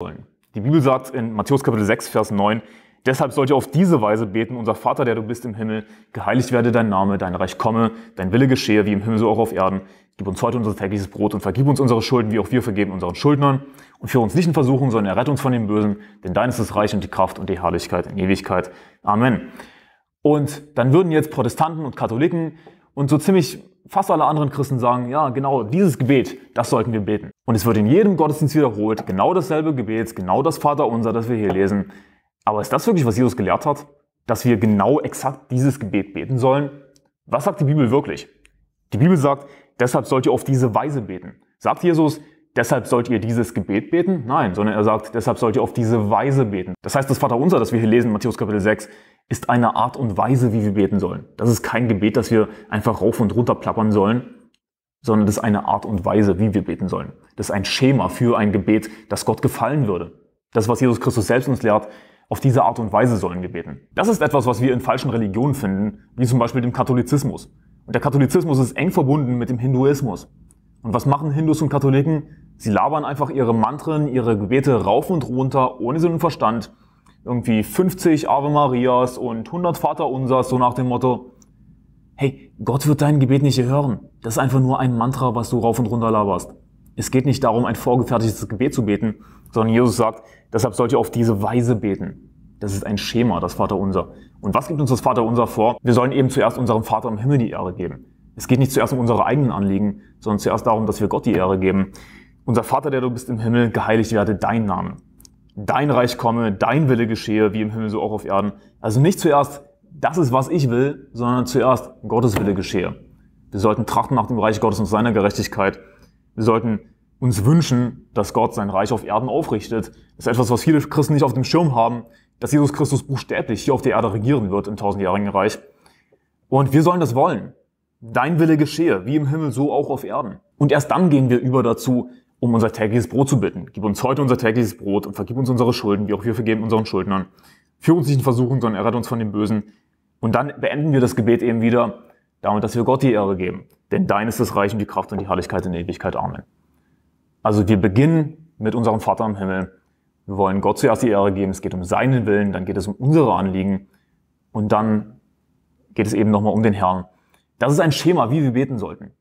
sollen. Die Bibel sagt in Matthäus Kapitel 6, Vers 9, Deshalb sollt ihr auf diese Weise beten, unser Vater, der du bist im Himmel, geheiligt werde dein Name, dein Reich komme, dein Wille geschehe, wie im Himmel so auch auf Erden. Gib uns heute unser tägliches Brot und vergib uns unsere Schulden, wie auch wir vergeben unseren Schuldnern. Und führe uns nicht in Versuchung, sondern errette uns von dem Bösen, denn dein ist das Reich und die Kraft und die Herrlichkeit in Ewigkeit. Amen. Und dann würden jetzt Protestanten und Katholiken und so ziemlich fast alle anderen Christen sagen, ja, genau dieses Gebet, das sollten wir beten. Und es wird in jedem Gottesdienst wiederholt, genau dasselbe Gebet, genau das Vaterunser, das wir hier lesen. Aber ist das wirklich, was Jesus gelehrt hat? Dass wir genau exakt dieses Gebet beten sollen? Was sagt die Bibel wirklich? Die Bibel sagt, deshalb sollt ihr auf diese Weise beten. Sagt Jesus, deshalb sollt ihr dieses Gebet beten? Nein, sondern er sagt, deshalb sollt ihr auf diese Weise beten. Das heißt, das Vaterunser, das wir hier lesen, Matthäus Kapitel 6, ist eine Art und Weise, wie wir beten sollen. Das ist kein Gebet, das wir einfach rauf und runter plappern sollen, sondern das ist eine Art und Weise, wie wir beten sollen. Das ist ein Schema für ein Gebet, das Gott gefallen würde. Das, was Jesus Christus selbst uns lehrt, auf diese Art und Weise sollen wir beten. Das ist etwas, was wir in falschen Religionen finden, wie zum Beispiel dem Katholizismus. Und der Katholizismus ist eng verbunden mit dem Hinduismus. Und was machen Hindus und Katholiken? Sie labern einfach ihre Mantren, ihre Gebete rauf und runter, ohne Sinn und Verstand. Irgendwie 50 Ave Marias und 100 Vaterunsers, so nach dem Motto, hey, Gott wird dein Gebet nicht hören. Das ist einfach nur ein Mantra, was du rauf und runter laberst. Es geht nicht darum, ein vorgefertigtes Gebet zu beten, sondern Jesus sagt, deshalb sollt ihr auf diese Weise beten. Das ist ein Schema, das Vaterunser. Und was gibt uns das Vaterunser vor? Wir sollen eben zuerst unserem Vater im Himmel die Ehre geben. Es geht nicht zuerst um unsere eigenen Anliegen, sondern zuerst darum, dass wir Gott die Ehre geben. Unser Vater, der du bist im Himmel, geheiligt werde dein Name. Dein Reich komme, dein Wille geschehe, wie im Himmel so auch auf Erden. Also nicht zuerst, das ist, was ich will, sondern zuerst Gottes Wille geschehe. Wir sollten trachten nach dem Reich Gottes und seiner Gerechtigkeit. Wir sollten uns wünschen, dass Gott sein Reich auf Erden aufrichtet. Das ist etwas, was viele Christen nicht auf dem Schirm haben, dass Jesus Christus buchstäblich hier auf der Erde regieren wird im tausendjährigen Reich. Und wir sollen das wollen. Dein Wille geschehe, wie im Himmel so auch auf Erden. Und erst dann gehen wir über dazu, um unser tägliches Brot zu bitten. Gib uns heute unser tägliches Brot und vergib uns unsere Schulden, wie auch wir vergeben unseren Schuldnern. Führ uns nicht in Versuchung, sondern errette uns von dem Bösen. Und dann beenden wir das Gebet eben wieder damit, dass wir Gott die Ehre geben. Denn dein ist das Reich und die Kraft und die Herrlichkeit in Ewigkeit. Amen. Also wir beginnen mit unserem Vater im Himmel. Wir wollen Gott zuerst die Ehre geben. Es geht um seinen Willen, dann geht es um unsere Anliegen und dann geht es eben nochmal um den Herrn. Das ist ein Schema, wie wir beten sollten.